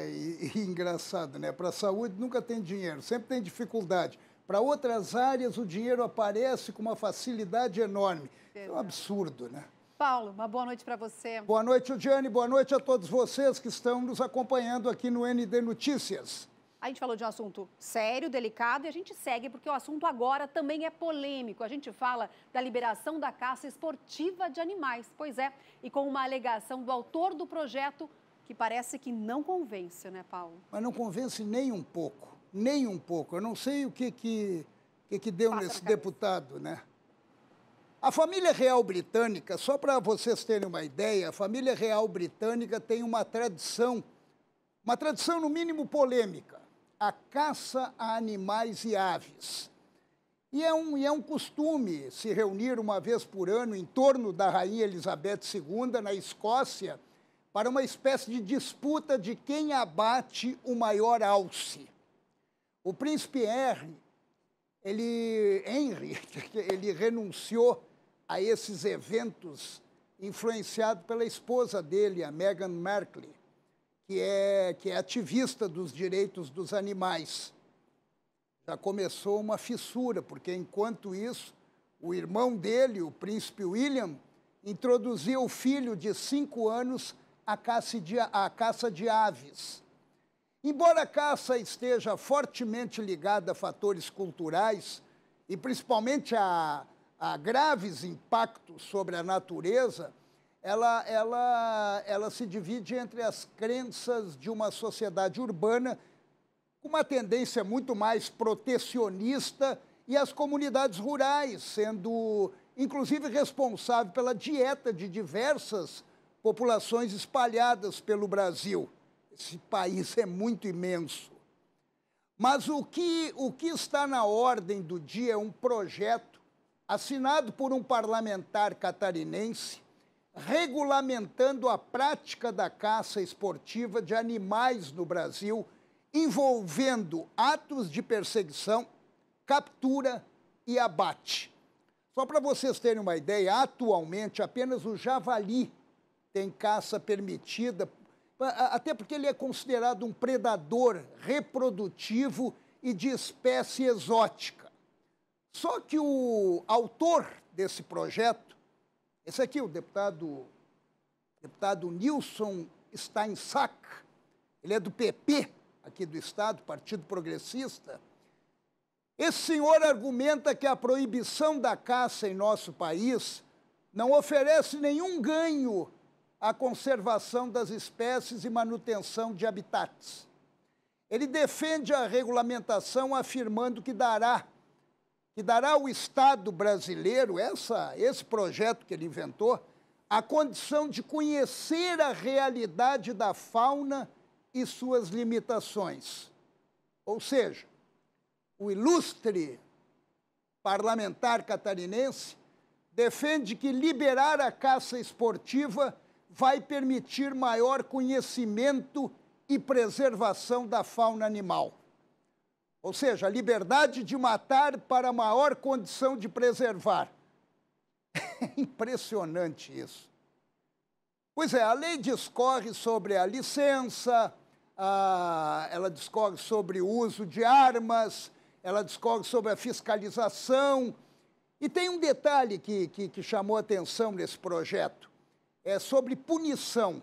É, e, e engraçado, né? Para a saúde nunca tem dinheiro, sempre tem dificuldade. Para outras áreas, o dinheiro aparece com uma facilidade enorme. É um absurdo, né? Paulo, uma boa noite para você. Boa noite, Udiane. Boa noite a todos vocês que estão nos acompanhando aqui no ND Notícias. A gente falou de um assunto sério, delicado, e a gente segue porque o assunto agora também é polêmico. A gente fala da liberação da caça esportiva de animais. Pois é, e com uma alegação do autor do projeto que parece que não convence, né, Paulo? Mas não convence nem um pouco, nem um pouco. Eu não sei o que que, que, que deu Passa nesse deputado, né? A família real britânica, só para vocês terem uma ideia, a família real britânica tem uma tradição, uma tradição no mínimo polêmica, a caça a animais e aves. E é, um, e é um costume se reunir uma vez por ano em torno da Rainha Elizabeth II, na Escócia, para uma espécie de disputa de quem abate o maior alce. O príncipe Henry, ele, Henry, ele renunciou a esses eventos influenciado pela esposa dele, a Meghan Markle, que é, que é ativista dos direitos dos animais. Já começou uma fissura, porque enquanto isso, o irmão dele, o príncipe William, introduziu o filho de cinco anos a caça de, a caça de aves. Embora a caça esteja fortemente ligada a fatores culturais e principalmente a, a graves impactos sobre a natureza, ela, ela, ela se divide entre as crenças de uma sociedade urbana com uma tendência muito mais protecionista e as comunidades rurais, sendo inclusive responsável pela dieta de diversas populações espalhadas pelo Brasil. Esse país é muito imenso. Mas o que, o que está na ordem do dia é um projeto assinado por um parlamentar catarinense regulamentando a prática da caça esportiva de animais no Brasil, envolvendo atos de perseguição, captura e abate. Só para vocês terem uma ideia, atualmente apenas o javali tem caça permitida, até porque ele é considerado um predador reprodutivo e de espécie exótica. Só que o autor desse projeto, esse aqui, o deputado, deputado Nilson Steinsack, ele é do PP aqui do Estado, Partido Progressista. Esse senhor argumenta que a proibição da caça em nosso país não oferece nenhum ganho a conservação das espécies e manutenção de habitats. Ele defende a regulamentação afirmando que dará que dará ao Estado brasileiro essa esse projeto que ele inventou a condição de conhecer a realidade da fauna e suas limitações. Ou seja, o ilustre parlamentar catarinense defende que liberar a caça esportiva vai permitir maior conhecimento e preservação da fauna animal. Ou seja, liberdade de matar para maior condição de preservar. É impressionante isso. Pois é, a lei discorre sobre a licença, a, ela discorre sobre o uso de armas, ela discorre sobre a fiscalização. E tem um detalhe que, que, que chamou atenção nesse projeto é sobre punição.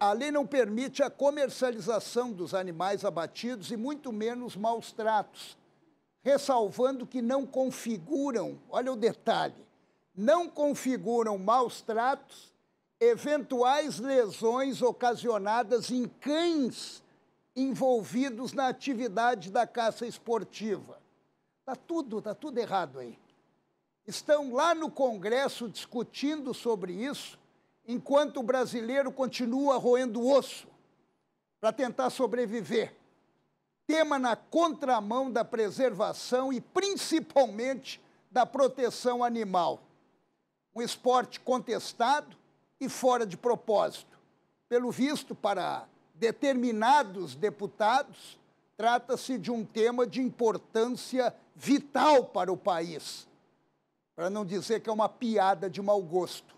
A lei não permite a comercialização dos animais abatidos e muito menos maus tratos, ressalvando que não configuram, olha o detalhe, não configuram maus tratos eventuais lesões ocasionadas em cães envolvidos na atividade da caça esportiva. Está tudo, tá tudo errado aí estão lá no Congresso discutindo sobre isso, enquanto o brasileiro continua roendo osso para tentar sobreviver. Tema na contramão da preservação e principalmente da proteção animal. Um esporte contestado e fora de propósito. Pelo visto, para determinados deputados, trata-se de um tema de importância vital para o país para não dizer que é uma piada de mau gosto.